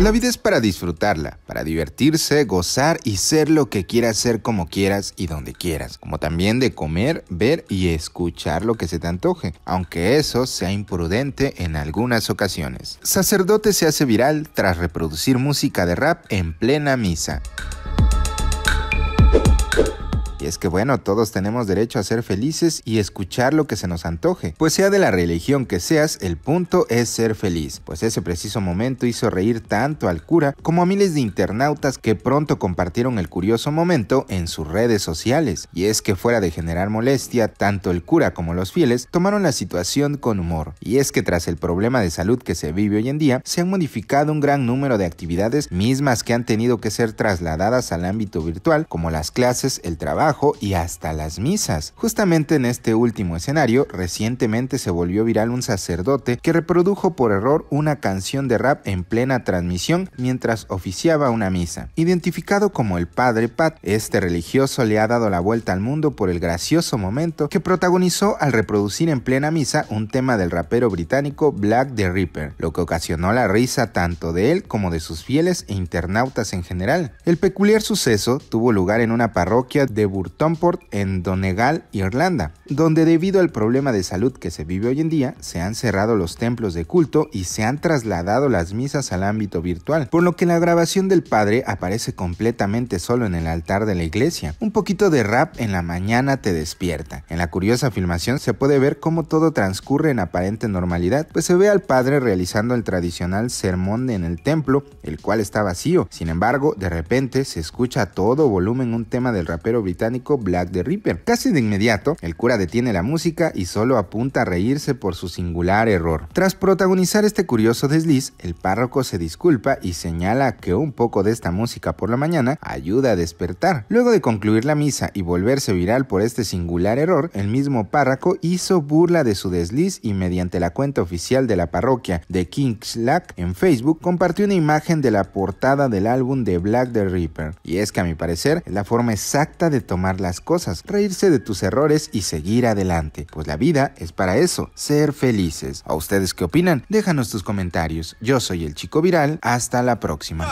La vida es para disfrutarla, para divertirse, gozar y ser lo que quieras ser como quieras y donde quieras, como también de comer, ver y escuchar lo que se te antoje, aunque eso sea imprudente en algunas ocasiones. Sacerdote se hace viral tras reproducir música de rap en plena misa es que bueno, todos tenemos derecho a ser felices y escuchar lo que se nos antoje. Pues sea de la religión que seas, el punto es ser feliz. Pues ese preciso momento hizo reír tanto al cura como a miles de internautas que pronto compartieron el curioso momento en sus redes sociales. Y es que fuera de generar molestia, tanto el cura como los fieles tomaron la situación con humor. Y es que tras el problema de salud que se vive hoy en día, se han modificado un gran número de actividades mismas que han tenido que ser trasladadas al ámbito virtual, como las clases, el trabajo, y hasta las misas. Justamente en este último escenario, recientemente se volvió viral un sacerdote que reprodujo por error una canción de rap en plena transmisión mientras oficiaba una misa. Identificado como el Padre Pat, este religioso le ha dado la vuelta al mundo por el gracioso momento que protagonizó al reproducir en plena misa un tema del rapero británico Black the Ripper, lo que ocasionó la risa tanto de él como de sus fieles e internautas en general. El peculiar suceso tuvo lugar en una parroquia de Bur Tomport en Donegal, Irlanda, donde debido al problema de salud que se vive hoy en día, se han cerrado los templos de culto y se han trasladado las misas al ámbito virtual, por lo que la grabación del padre aparece completamente solo en el altar de la iglesia. Un poquito de rap en la mañana te despierta. En la curiosa filmación se puede ver cómo todo transcurre en aparente normalidad, pues se ve al padre realizando el tradicional sermón en el templo, el cual está vacío. Sin embargo, de repente se escucha a todo volumen un tema del rapero británico Black the Ripper. Casi de inmediato, el cura detiene la música y solo apunta a reírse por su singular error. Tras protagonizar este curioso desliz, el párroco se disculpa y señala que un poco de esta música por la mañana ayuda a despertar. Luego de concluir la misa y volverse viral por este singular error, el mismo párroco hizo burla de su desliz y mediante la cuenta oficial de la parroquia de Kingslack en Facebook compartió una imagen de la portada del álbum de Black the Ripper. Y es que a mi parecer la forma exacta de tomar las cosas, reírse de tus errores y seguir adelante, pues la vida es para eso, ser felices. ¿A ustedes qué opinan? Déjanos tus comentarios. Yo soy el chico viral, hasta la próxima.